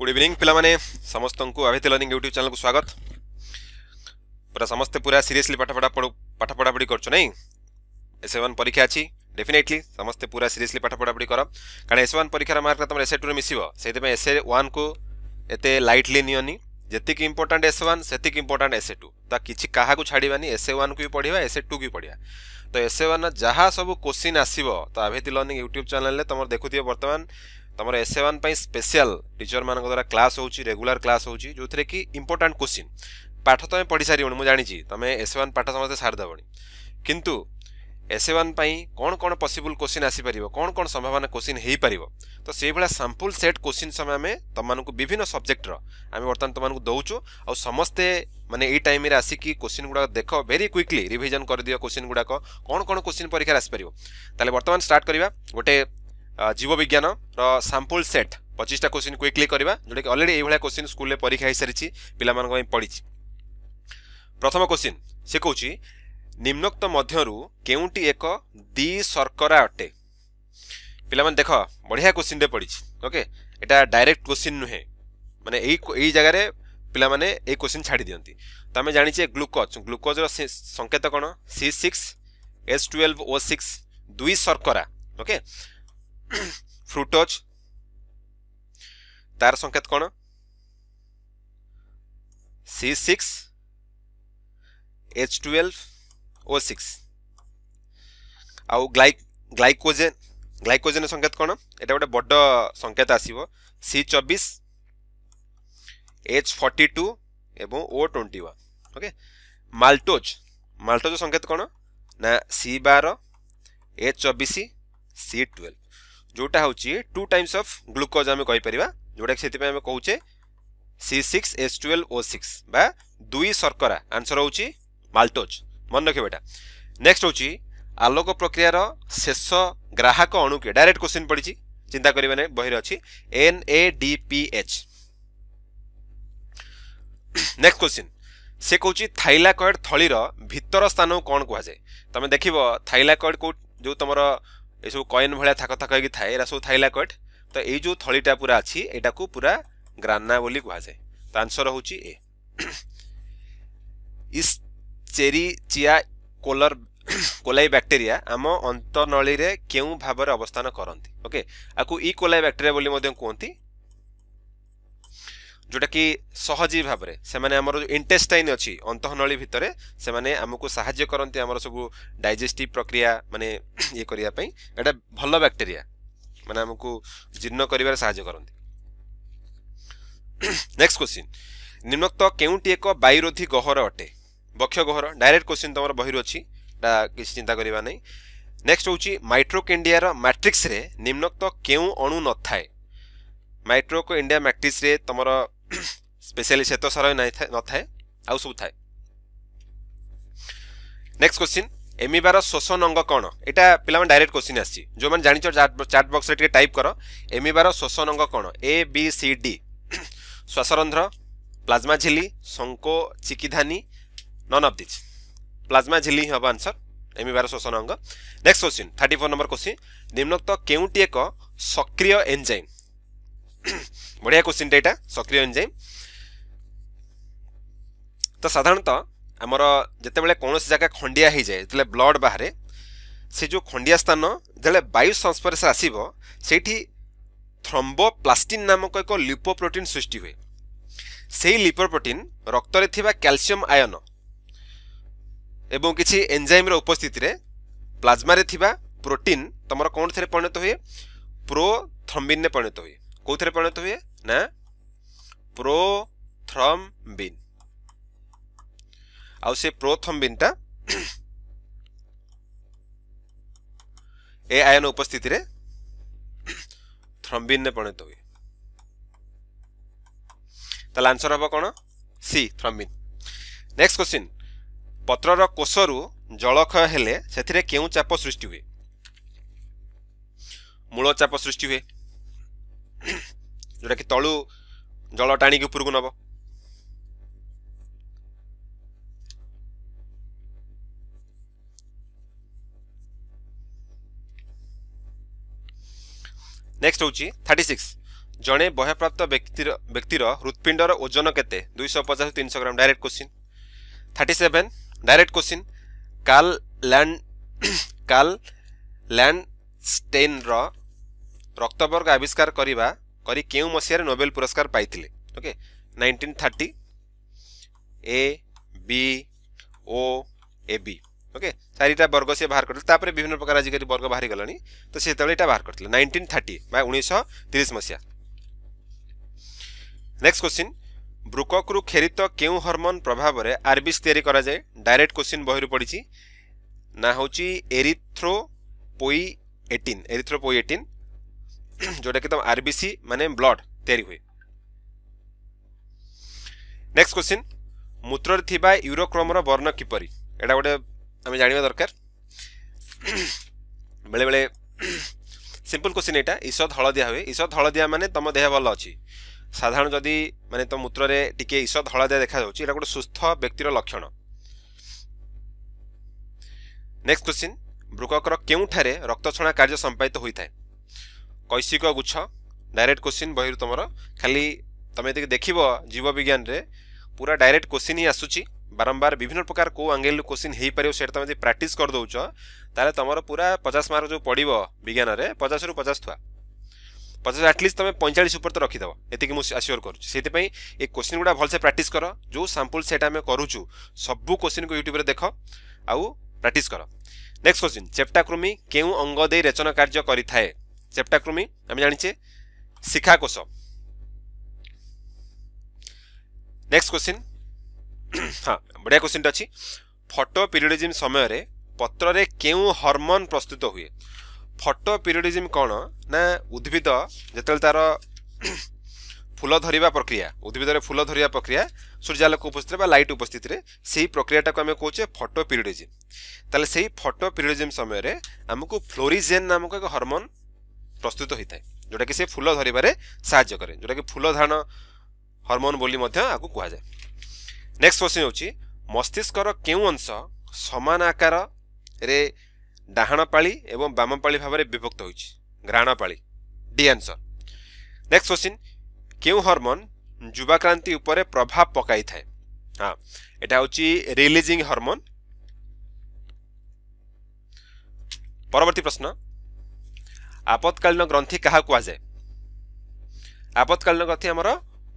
good evening ପିଲାମାନେ ସମସ୍ତଙ୍କୁ ଆଭିତି learning YouTube ଚ୍ୟାନେଲ୍କୁ ସ୍ୱାଗତ ପୁରା ସମସ୍ତେ ପୁରା ସିରିୟସଲି ପାଠ ପଢ଼ା ପାଠ ପଢ଼ାପଢ଼ି କରୁଛ ନାଇଁ ଏସ୍ ୱାନ୍ ପରୀକ୍ଷା ଅଛି ଡେଫିନେଟଲି ସମସ୍ତେ ପୁରା ସିରିୟସଲି ପାଠ ପଢ଼ାପଢ଼ି କର କାରଣ ଏସ୍ ୱାନ୍ ପରୀକ୍ଷାର ମାର୍କ ତୁମର ଏସ୍ଏ ଟୁରେ ମିଶିବ ସେଇଥିପାଇଁ ଏସ୍ଏ ୱାନ୍କୁ ଏତେ ଲାଇଟଲି ନିଅନି ଯେତିକି ଇମ୍ପୋର୍ଟାଣ୍ଟ ଏସ୍ ୱାନ୍ ସେତିକି ଇମ୍ପୋର୍ଟାଣ୍ଟ ଏସ୍ଏ ଟୁ ତ କିଛି କାହାକୁ ଛାଡ଼ିବାନି ଏସ୍ଏ ୱାନ୍କୁ ବି ପଢ଼ିବା ଏସ୍ଏ ଟୁକୁ ବି ପଢ଼ିବା ତ ଏସ୍ଏ ୱାନ୍ ଯାହା ସବୁ କୋଶ୍ଚିନ୍ ଆସିବ ତ ଆଭିତି ଲର୍ଣ୍ଣିଂ ୟୁଟ୍ୟୁବ୍ ଚ୍ୟାନେଲ୍ରେ ତୁମର ଦେଖୁଥିବ ବର୍ତ୍ତମାନ তোমার এস ওয়ান স্পেশাল টিচর মান দ্বারা ক্লাস হচ্ছে রেগুলার ক্লাস হচ্ছে যে কি ইম্পর্টাট কোশ্চিন পাঠ তুমি পড়ি সারিবনি মু জাঁচি তুমি এস ওয়ান পাঠ সমস্তে সারিদেবনি কিন্তু এসে ওয়ান পাই কোণ কোণ পসিবল কোশ্চিন আসিপার কোণ কোণ সম্ভাবনা কোশ্চিন হয়েপার তো সেইভাবে স্যাম্পল সেট কোশ্চিন সময় আমি তোমাকে বিভিন্ন সবজেক্টর আমি বর্তমানে তোমাকে দৌছু আউ সমস্তে মানে এই টাইমে আসিকি কোশ্চিন গুড়া দেখ ভেরি কুইকলি রিভিজন করে দিও কোশ্চিন গুড়াক কোণ কোণ কোশ্চিন পরীক্ষার আসিপার তাহলে বর্তমান স্টার্ট করা গোটে जीव विज्ञान र साम्पल सेट ପଚିଶଟା କୋଶ୍ଚିନ୍ କ୍ୱିକ୍ଲି କରିବା ଯେଉଁଟାକି ଅଲରେଡ଼ି ଏଇଭଳିଆ କୋଶ୍ଚିନ୍ ସ୍କୁଲରେ ପରୀକ୍ଷା ହେଇସାରିଛି ପିଲାମାନଙ୍କ ପାଇଁ ପଡ଼ିଛି ପ୍ରଥମ କୋଶ୍ଚିନ୍ ସେ କହୁଛି ନିମ୍ନୋକ୍ତ ମଧ୍ୟରୁ କେଉଁଟି ଏକ ଦି ଶର୍କରା ଅଟେ ପିଲାମାନେ ଦେଖ ବଢ଼ିଆ କୋଶ୍ଚିନ୍ଟେ ପଡ଼ିଛି ଓକେ ଏଇଟା ଡାଇରେକ୍ଟ କୋଶ୍ଚିନ୍ ନୁହେଁ ମାନେ ଏଇ ଏଇ ଜାଗାରେ ପିଲାମାନେ ଏଇ କୋଶ୍ଚିନ୍ ଛାଡ଼ି ଦିଅନ୍ତି ତ ଆମେ ଜାଣିଛେ ଗ୍ଲୁକୋଜ୍ ଗ୍ଲୁକୋଜ୍ର ସଂକେତ କ'ଣ C six S twelve O six ଦୁଇ ଶର୍କରା ଓକେ ফ্রুটোজ তার সংকেত কোণ C six H twelve O six আউ গ্লাই গ্লাইকোজেন গ্লাইকোজেনের সংকেত কোণ এটা গোটে বড় সংকেত আসব সি চবিশ এইচ ফর্টি টু এবং O twenty one okay maltose maltose সংকেত কোণ না সি বার এইচ চবিশ সি টুয়েলভ जोटा हूँ टू टाइम्स अफ ग्लुकोज आम कहींपर जोटा कि से कहे C six H twelve O six बा दुई सर्करा आंसर हूँ माल्टोज मन रखिए बेटा नेक्स्ट हूँ आलोक प्रक्रियार शेष ग्राहक अणु के डायरेक्ट क्वेश्चन पड़ी चिंता करने बहर अच्छी N A D P H next question से कौन थाइलाकएड थलीर भर स्थान कौन कहुए तुम देख थाइलाकएड कौ जो तुम ଏସବୁ କଏନ୍ ଭଳିଆ ଥାକ ଥାକ ହେଇକି ଥାଏ ଏରା ସବୁ ଥାଇଲାକଏଡ୍ ତ ଏଇ ଯେଉଁ ଥଳିଟା ପୁରା ଅଛି ଏଇଟାକୁ ପୁରା ଗ୍ରାନା ବୋଲି କୁହାଯାଏ ତ ଆନ୍ସର ହେଉଛି ଏ ଇସ୍ ଚେରିଚିଆ କୋଲର କୋଲାଇ ବ୍ୟାକ୍ଟେରିଆ ଆମ ଅନ୍ତନଳୀରେ କେଉଁ ଭାବରେ ଅବସ୍ଥାନ କରନ୍ତି ଓକେ ଆକୁ ଇ କୋଲାଇ ବ୍ୟାକ୍ଟେରିଆ ବୋଲି ମଧ୍ୟ କୁହନ୍ତି ଯେଉଁଟାକି ସହଜୀ ଭାବରେ ସେମାନେ ଆମର ଯେଉଁ ଇଣ୍ଟେଷ୍ଟାଇନ୍ ଅଛି ଅନ୍ତଃନଳୀ ଭିତରେ ସେମାନେ ଆମକୁ ସାହାଯ୍ୟ କରନ୍ତି ଆମର ସବୁ ଡାଇଜେଷ୍ଟିଭ୍ ପ୍ରକ୍ରିୟା ମାନେ ଇଏ କରିବା ପାଇଁ ଏଇଟା ଭଲ ବ୍ୟାକ୍ଟେରିଆ ମାନେ ଆମକୁ ଜୀର୍ଣ୍ଣ କରିବାରେ ସାହାଯ୍ୟ କରନ୍ତି ନେକ୍ସଟ କ୍ୱେଶ୍ଚିନ୍ ନିମ୍ନୋକ୍ତ କେଉଁଟି ଏକ ବାୟୁରୋଧୀ ଗହ୍ୱର ଅଟେ ବକ୍ଷ ଗହ୍ୱର ଡାଇରେକ୍ଟ କ୍ୱେଶ୍ଚିନ୍ ତମର ବହିରୁ ଅଛି ଏଇଟା କିଛି ଚିନ୍ତା କରିବା ନାହିଁ ନେକ୍ସଟ ହେଉଛି ମାଇଟ୍ରୋକ୍ ଇଣ୍ଡିଆର ମାଟ୍ରିକ୍ସରେ ନିମ୍ନୋକ୍ତ କେଉଁ ଅଣୁ ନଥାଏ ମାଇଟ୍ରୋକ୍ ଇଣ୍ଡିଆ ମାଟ୍ରିକ୍ସରେ ତୁମର ସ୍ପେସିଆଲି ଶ୍ୱେତ ସାର ନଥାଏ ଆଉ ସବୁ ଥାଏ ନେକ୍ସଟ କ୍ୱେଶ୍ଚିନ୍ এমিবার শোষণ অঙ্গ কোণ এটা পিলা ডাইরেক্ট কোশ্চিন আসছে যে জাঁচ চাট বক্সরে টিকে টাইপ কর এমিবার শোষণ অঙ্গ কোণ এ বি সি ডি শ্বাসরন্ধ্র প্লাজমা ঝিলি শঙ্ক চিকিধানি নন অফ দিজ প্লাজমা ঝিলি হব আনসর এমিবার শোষণ অঙ্গ next question thirty four number question নিম্নোক্ত কেউটি এক সক্রিয় এনজাইম ବଢ଼ିଆ କୋଶ୍ଚିନ୍ଟେ ଏଇଟା ସକ୍ରିୟ ଏନ୍ଜାଇମ୍ ତ ସାଧାରଣତଃ ଆମର ଯେତେବେଳେ କୌଣସି ଜାଗା ଖଣ୍ଡିଆ ହୋଇଯାଏ ଯେତେବେଳେ ବ୍ଲଡ଼ ବାହାରେ ସେ ଯେଉଁ ଖଣ୍ଡିଆ ସ୍ଥାନ ଯେତେବେଳେ ବାୟୁ ସଂସ୍ପର୍ଶ ଆସିବ ସେଇଠି ଥ୍ରମ୍ବୋପ୍ଲାଷ୍ଟିନ୍ ନାମକ ଏକ ଲିପୋପ୍ରୋଟିନ୍ ସୃଷ୍ଟି ହୁଏ ସେହି ଲିପୋପ୍ରୋଟିନ୍ ରକ୍ତରେ ଥିବା କ୍ୟାଲସିୟମ୍ ଆୟନ ଏବଂ କିଛି ଏନ୍ଜାଇମ୍ର ଉପସ୍ଥିତିରେ ପ୍ଲାଜମାରେ ଥିବା ପ୍ରୋଟିନ୍ ତୁମର କ'ଣଥିରେ ପରିଣତ ହୁଏ ପ୍ରୋଥମ୍ବିନ୍ରେ ପରିଣତ ହୁଏ কোথরে পণত হয় না প্রোথ্রমবিন আউসে প্রোথ্রমবিনটা এআইএন উপস্থিতি রে থ্রমবিন পণত হয় তলে আনসার হবা কোন সি থ্রমবিন নেক্সট কোশ্চেন পত্রর কোসরু জলক্ষয় হেলে সেটিরে কিউ চাপ সৃষ্টি হয় মূলো চাপ সৃষ্টি হয় ଯେଉଁଟାକି ତଳୁ ଜଳ ଟାଣିକି ଉପରକୁ ନେବ ନେକ୍ସଟ ହେଉଛି ଥାର୍ଟି ସିକ୍ସ ଜଣେ ବହ୍ୟପ୍ରାପ୍ତ ବ୍ୟକ୍ତିର ବ୍ୟକ୍ତିର ହୃତ୍ପିଣ୍ଡର ଓଜନ କେତେ ଦୁଇଶହ ପଚାଶ ତିନିଶହ gram direct question thirty seven direct question Karl land Karl land ଷ୍ଟେନ୍ର ରକ୍ତବର୍ଗ ଆବିଷ୍କାର କରିବା କରି କେଉଁ ମସିହାରେ ନୋବେଲ ପୁରସ୍କାର ପାଇଥିଲେ okay nineteen thirty A B O A B okay ଚାରିଟା ବର୍ଗ ସେ ବାହାର କରିଥିଲେ ତାପରେ ବିଭିନ୍ନ ପ୍ରକାର ଆଜିକାଲି ବର୍ଗ ବାହାରିଗଲାଣି ତ ସେତେବେଳେ ଏଇଟା ବାହାର କରିଥିଲେ ନାଇଣ୍ଟିନ୍ ଥାର୍ଟି ବା ଉଣେଇଶହ ତିରିଶ ମସିହା ନେକ୍ସଟ କ୍ୱେଶ୍ଚିନ୍ ବ୍ରୁକକ୍ରୁ କ୍ଷେରିତ କେଉଁ ହର୍ମୋନ୍ ପ୍ରଭାବରେ ଆର୍ବିସ୍ ତିଆରି କରାଯାଏ ଡାଇରେକ୍ଟ କ୍ୱେଶ୍ଚିନ୍ ବହିରୁ ପଡ଼ିଛି ନା ହେଉଛି ଏରିଥ୍ରୋ ଏରିଥ୍ରୋପୋଇ ଏଟିନ୍ ପୋଇ ଏଟିନ୍ ଯେଉଁଟାକି ତମ ଆର୍ବିସି ମାନେ ବ୍ଲଡ୍ ତିଆରି ହୁଏ ନେକ୍ସଟ କ୍ୱେଶ୍ଚିନ୍ ମୂତ୍ରରେ ଥିବା ୟୁରୋକ୍ରୋମର ବର୍ଣ୍ଣ କିପରି ଏଇଟା ଗୋଟେ ଆମେ ଜାଣିବା ଦରକାର ବେଳେବେଳେ ସିମ୍ପଲ୍ କ୍ୱେଶ୍ଚିନ୍ ଏଇଟା ଈଷଦ ହଳଦିଆ ହୁଏ ଈଷଦ ହଳଦିଆ ମାନେ ତମ ଦେହ ଭଲ ଅଛି ସାଧାରଣ ଯଦି ମାନେ ତ ମୂତ୍ରରେ ଟିକେ ଈଷଦ ହଳଦିଆ ଦେଖାଯାଉଛି ଏଇଟା ଗୋଟେ ସୁସ୍ଥ ବ୍ୟକ୍ତିର ଲକ୍ଷଣ ନେକ୍ସଟ କ୍ୱେଶ୍ଚିନ୍ ବୃକକର କେଉଁଠାରେ ରକ୍ତଛଣା କାର୍ଯ୍ୟ ସମ୍ପାଦିତ ହୋଇଥାଏ কৈশিক ଗୁଚ୍ଛ ଡାଇରେକ୍ଟ କୋଶ୍ଚିନ୍ ବହିରୁ ତୁମର ଖାଲି ତୁମେ ଯେତିକି ଦେଖିବ ଜୀବବିଜ୍ଞାନରେ ପୁରା ଡାଇରେକ୍ଟ କୋଶ୍ଚିନ୍ ହିଁ ଆସୁଛି ବାରମ୍ବାର ବିଭିନ୍ନ ପ୍ରକାର କେଉଁ ଆଙ୍ଗେଲରୁ କୋଶ୍ଚିନ୍ ହେଇପାରିବ ସେଇଟା ତୁମେ ଯଦି ପ୍ରାକ୍ଟିସ୍ କରିଦେଉଛ ତାହେଲେ ତୁମର ପୁରା ପଚାଶ ମାର୍କ ଯେଉଁ ପଡ଼ିବ ବିଜ୍ଞାନରେ ପଚାଶରୁ ପଚାଶ ଥୁଆ ପଚାଶ ଆଟଲିଷ୍ଟ ତୁମେ ପଇଁଚାଳିଶ ଉପରେ ତ ରଖିଦେବ ଏତିକି ମୁଁ ଆସିଓର କରୁଛି ସେଥିପାଇଁ ଏ କୋଶ୍ଚିନ୍ ଗୁଡ଼ା ଭଲସେ ପ୍ରାକ୍ଟିସ୍ କର ଯେଉଁ ସାମ୍ପୁଲ୍ ସେଇଟା ଆମେ କରୁଛୁ ସବୁ କୋଶ୍ଚିନ୍କୁ ୟୁଟ୍ୟୁବ୍ରେ ଦେଖ ଆଉ ପ୍ରାକ୍ଟିସ୍ କର ନେକ୍ସଟ କୋଶ୍ଚିନ୍ ଚେପ୍ଟାକୃମି କେଉଁ ଅଙ୍ଗ ଦେଇ ରେଚନ କାର୍ଯ୍ୟ କରିଥାଏ চেপ্টাক্রমী আমি জানিছে শিখাকোষ নেক্সট কোশ্চিন হ্যাঁ বড়িয়া কোশ্চিনটা অছি ফটো পিরিয়ডিজম সময় পত্রে কেউ হরমোন প্রস্তুত হুয়ে ফটো পিরিয়ডিজম কোণ না উদ্ভিদ যেত তার ফুল ধরিবা প্রক্রিয়া উদ্ভিদরে ফুল ধরিবা প্রক্রিয়া সূর্যালোক উপস্থিত বা লাইট উপস্থিতিরে সেই প্রক্রিয়াটাকে আমি কৌছে ফটো পিরিয়ডিজম তাহলে সেই ফটো পিরিয়ডিজম সময় আমি ফ্লোরিজেন নামক এক হরমোন ପ୍ରସ୍ତୁତ ହୋଇଥାଏ ଯେଉଁଟାକି ସେ ଫୁଲ ଧରିବାରେ ସାହାଯ୍ୟ କରେ ଯେଉଁଟାକି ଫୁଲ ଧାରଣ ହରମୋନ୍ ବୋଲି ମଧ୍ୟ ଆକୁ କୁହାଯାଏ ନେକ୍ସଟ କ୍ୱେଶ୍ଚିନ୍ ହେଉଛି ମସ୍ତିଷ୍କର କେଉଁ ଅଂଶ ସମାନ ଆକାରରେ ଡାହାଣ ପାଳି ଏବଂ ବାମ ପାଳି ଭାବରେ ବିଭକ୍ତ ହୋଇଛି ଘ୍ରାଣ ପାଳି ଡି ଆନ୍ସର ନେକ୍ସଟ କ୍ୱେଶ୍ଚିନ୍ କେଉଁ ହରମୋନ୍ ଯୁବାକ୍ରାନ୍ତି ଉପରେ ପ୍ରଭାବ ପକାଇଥାଏ ହଁ ଏଇଟା ହେଉଛି ରିଲିଜିଂ ହରମୋନ୍ ପରବର୍ତ୍ତୀ ପ୍ରଶ୍ନ ଆପତ୍କାଳୀନ ଗ୍ରନ୍ଥି କାହାକୁ କୁହାଯାଏ ଆପତ୍କାଳୀନ ଗ୍ରନ୍ଥି ଆମର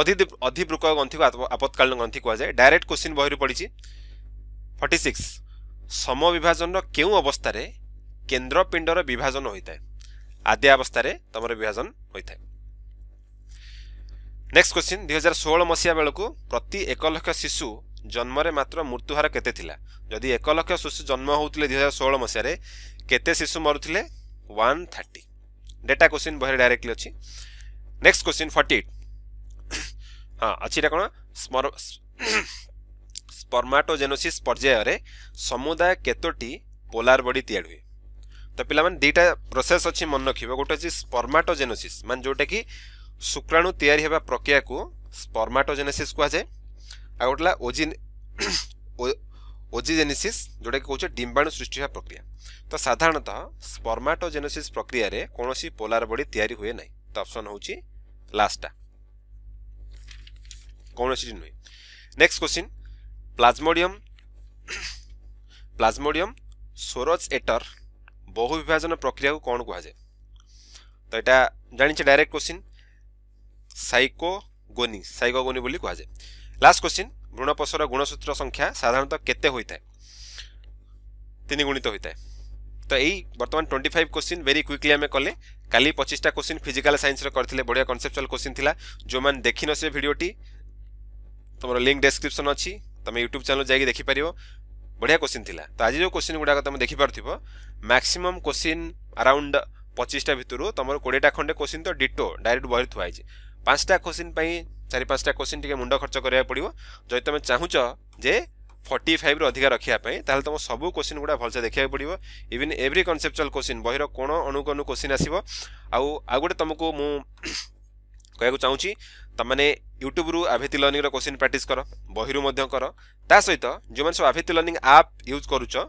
ଅଧି ଅଧିବୃକ ଗ୍ରନ୍ଥିକୁ ଆପତ୍କାଳୀନ ଗ୍ରନ୍ଥି କୁହାଯାଏ ଡାଇରେକ୍ଟ କୋଶ୍ଚିନ୍ ବହିରୁ ପଡ଼ିଛି ଫର୍ଟି ସିକ୍ସ ସମବିଭାଜନର କେଉଁ ଅବସ୍ଥାରେ କେନ୍ଦ୍ରପିଣ୍ଡର ବିଭାଜନ ହୋଇଥାଏ ଆଦ୍ୟ ଅବସ୍ଥାରେ ତୁମର ବିଭାଜନ ହୋଇଥାଏ ନେକ୍ସଟ କ୍ୱେଶ୍ଚିନ୍ ଦୁଇହଜାର ଷୋହଳ ମସିହା ବେଳକୁ ପ୍ରତି ଏକ ଲକ୍ଷ ଶିଶୁ ଜନ୍ମରେ ମାତ୍ର ମୃତ୍ୟୁହାର କେତେ ଥିଲା ଯଦି ଏକ ଲକ୍ଷ ଶିଶୁ ଜନ୍ମ ହେଉଥିଲେ ଦୁଇହଜାର ଷୋହଳ ମସିହାରେ କେତେ ଶିଶୁ ମରୁଥିଲେ ୱାନ୍ ଥାର୍ଟି ডেটা কোশ্চিন বহে ডাইরেক্টলি অছি নেক্সট কোশ্চিন ফর্টি এইট ହଁ ଅଛି ଏଇଟା କ'ଣ ସ୍ପର୍ମାଟୋଜେନୋସିସ୍ ପର୍ଯ୍ୟାୟରେ ସମୁଦାୟ କେତୋଟି ପୋଲାର ବଡ଼ି ତିଆରି ହୁଏ ତ ପିଲାମାନେ ଦୁଇଟା ପ୍ରୋସେସ୍ ଅଛି ମନେ ରଖିବ ଗୋଟେ ଅଛି ସ୍ପର୍ମାଟୋଜେନୋସିସ୍ ମାନେ ଯେଉଁଟାକି ଶୁକ୍ରାଣୁ ତିଆରି ହେବା ପ୍ରକ୍ରିୟାକୁ ସ୍ପର୍ମାଟୋଜେନେସିସ୍ କୁହାଯାଏ ଆଉ ଗୋଟେ ହେଲା ଓଜିନ୍ ଓଜିଜେନିସିସ୍ ଯେଉଁଟାକି କହୁଛେ ଡିମ୍ବାଣୁ ସୃଷ୍ଟି ହେବା ପ୍ରକ୍ରିୟା ତ ସାଧାରଣତଃ ସ୍ପର୍ମାଟୋଜେନେସିସ୍ ପ୍ରକ୍ରିୟାରେ କୌଣସି ପୋଲାର ବଡ଼ି ତିଆରି ହୁଏ ନାହିଁ ତ ଅପସନ୍ ହେଉଛି ଲାଷ୍ଟଟା କୌଣସି ନୁହେଁ ନେକ୍ସଟ କ୍ୱେଶ୍ଚିନ୍ ପ୍ଲାଜମୋଡ଼ିୟମ୍ ପ୍ଲାଜମୋଡ଼ିୟମ୍ ସୋରଜ ଏଟର୍ ବହୁ ବିଭାଜନ ପ୍ରକ୍ରିୟାକୁ କ'ଣ କୁହାଯାଏ ତ ଏଇଟା ଜାଣିଛେ ଡାଇରେକ୍ଟ କ୍ୱେଶ୍ଚିନ୍ ସାଇକୋଗୋନି ସାଇକୋଗୋନି ବୋଲି କୁହାଯାଏ ଲାଷ୍ଟ କ୍ୱେଶ୍ଚିନ୍ ଗୁଣପୋଷର ଗୁଣସୂତ୍ର ସଂଖ୍ୟା ସାଧାରଣତଃ କେତେ ହୋଇଥାଏ ତିନି ଗୁଣିତ ହୋଇଥାଏ ତ ଏଇ ବର୍ତ୍ତମାନ twenty five question very quickly ଆମେ କଲେ କାଲି ପଚିଶଟା କୋଶ୍ଚିନ୍ ଫିଜିକାଲ୍ ସାଇନ୍ସରେ କରିଥିଲେ ବଢ଼ିଆ କନସେପ୍ଚୁଆଲ୍ କୋଶ୍ଚିନ୍ ଥିଲା ଯେଉଁମାନେ ଦେଖିନସିବେ ଭିଡ଼ିଓଟି ତୁମର ଲିଙ୍କ୍ ଡେସ୍କ୍ରିପ୍ସନ୍ ଅଛି ତୁମେ ୟୁଟ୍ୟୁବ୍ ଚ୍ୟାନେଲ୍ ଯାଇକି ଦେଖିପାରିବ ବଢ଼ିଆ କୋଶ୍ଚିନ୍ ଥିଲା ତ ଆଜି ଯେଉଁ କୋଶ୍ଚିନ୍ ଗୁଡ଼ାକ ତୁମେ ଦେଖିପାରୁଥିବ ମ୍ୟାକ୍ସିମମ୍ କୋଶ୍ଚିନ୍ ଆରାଉଣ୍ଡ ପଚିଶଟା ଭିତରୁ ତୁମର କୋଡ଼ିଏଟା ଖଣ୍ଡେ କୋଶ୍ଚିନ୍ ତ ଡିଟୋ ଡାଇରେକ୍ଟ ବହିରେ ଥୁଆ ହେଇଛି ପାଞ୍ଚଟା କୋଶ୍ଚିନ୍ ପାଇଁ चारि पाँचटा क्वेश्चन टिके मुण्ड खर्च गरिबा पडियो जति तुमे चाहुछ जे 45 रो अधिका रखिया पई ताले तुम सब क्वेश्चन गुडा भलसे देखिया पडियो इवन एव्री कांसेप्चुअल क्वेश्चन बहिरो कोण अनुकोनु क्वेश्चन आसीबो आउ आगुडे तुमको मु कहयाकु चाहुछि तमने युट्युब रु आभेति लर्निंग रो क्वेश्चन प्रैक्टिस कर बहिरो मध्य कर ता सहित जो मन सब आभेति लर्निंग एप युज करूछ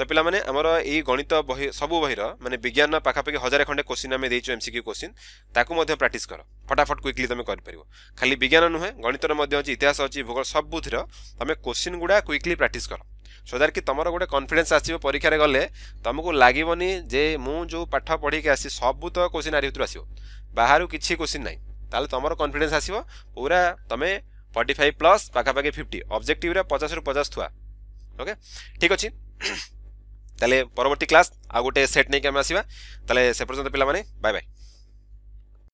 ତ ପିଲାମାନେ ଆମର ଏଇ ଗଣିତ ବହି ସବୁ ବହିର ମାନେ ବିଜ୍ଞାନ ପାଖାପାଖି ହଜାରେ ଖଣ୍ଡେ କୋଶ୍ଚିନ୍ ଆମେ ଦେଇଛୁ ଏମ୍ସିକ୍ୟୁ କୋଶ୍ଚିନ୍ ତାକୁ ମଧ୍ୟ ପ୍ରାକ୍ଟିସ୍ କର ଫଟାଫଟ୍ କ୍ୱିକ୍ଲି ତୁମେ କରିପାରିବ ଖାଲି ବିଜ୍ଞାନ ନୁହେଁ ଗଣିତର ମଧ୍ୟ ଅଛି ଇତିହାସ ଅଛି ଭୂଗୋଳ ସବୁଥିର ତୁମେ କୋଶ୍ଚିନ୍ ଗୁଡ଼ା କ୍ୱିକ୍ଲି ପ୍ରାକ୍ଟିସ୍ କର ସୋ ଦ୍ୟାଟ୍ କି ତୁମର ଗୋଟେ କନଫିଡେନ୍ସ ଆସିବ ପରୀକ୍ଷାରେ ଗଲେ ତୁମକୁ ଲାଗିବନି ଯେ ମୁଁ ଯେଉଁ ପାଠ ପଢ଼ିକି ଆସିଛି ସବୁ ତ କୋଶ୍ଚିନ୍ ଆରି ଭିତରୁ ଆସିବ ବାହାରୁ କିଛି କୋଶ୍ଚିନ୍ ନାହିଁ ତାହେଲେ ତୁମର କନଫିଡେନ୍ସ ଆସିବ ପୁରା ତୁମେ ଫର୍ଟି ଫାଇଭ୍ ପ୍ଲସ୍ ପାଖାପାଖି ଫିଫ୍ଟି ଅବଜେକ୍ଟିଭ୍ରେ ପଚାଶରୁ ପଚାଶ ଥୁଆ ଓକେ ଠିକ୍ ଅଛି ତାହେଲେ ପରବର୍ତ୍ତୀ କ୍ଲାସ୍ ଆଉ ଗୋଟେ ସେଟ୍ ନେଇକି ଆମେ ଆସିବା ତାହେଲେ ସେ ପର୍ଯ୍ୟନ୍ତ ପିଲାମାନେ ବାଏ ବାଏ